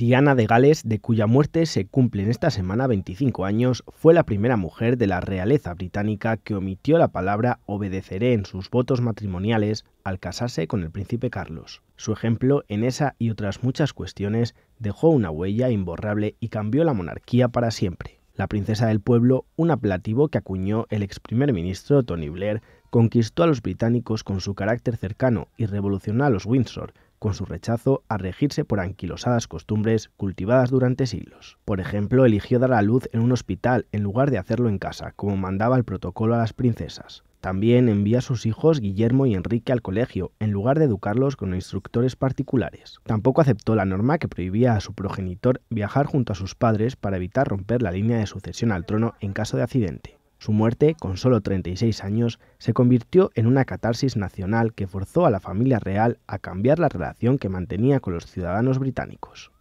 Diana de Gales, de cuya muerte se cumplen esta semana 25 años, fue la primera mujer de la realeza británica que omitió la palabra obedeceré en sus votos matrimoniales al casarse con el príncipe Carlos. Su ejemplo en esa y otras muchas cuestiones dejó una huella imborrable y cambió la monarquía para siempre. La princesa del pueblo, un aplativo que acuñó el ex primer ministro Tony Blair, conquistó a los británicos con su carácter cercano y revolucionó a los Windsor, con su rechazo a regirse por anquilosadas costumbres cultivadas durante siglos. Por ejemplo, eligió dar a luz en un hospital en lugar de hacerlo en casa, como mandaba el protocolo a las princesas. También envía a sus hijos Guillermo y Enrique al colegio, en lugar de educarlos con instructores particulares. Tampoco aceptó la norma que prohibía a su progenitor viajar junto a sus padres para evitar romper la línea de sucesión al trono en caso de accidente. Su muerte, con solo 36 años, se convirtió en una catarsis nacional que forzó a la familia real a cambiar la relación que mantenía con los ciudadanos británicos.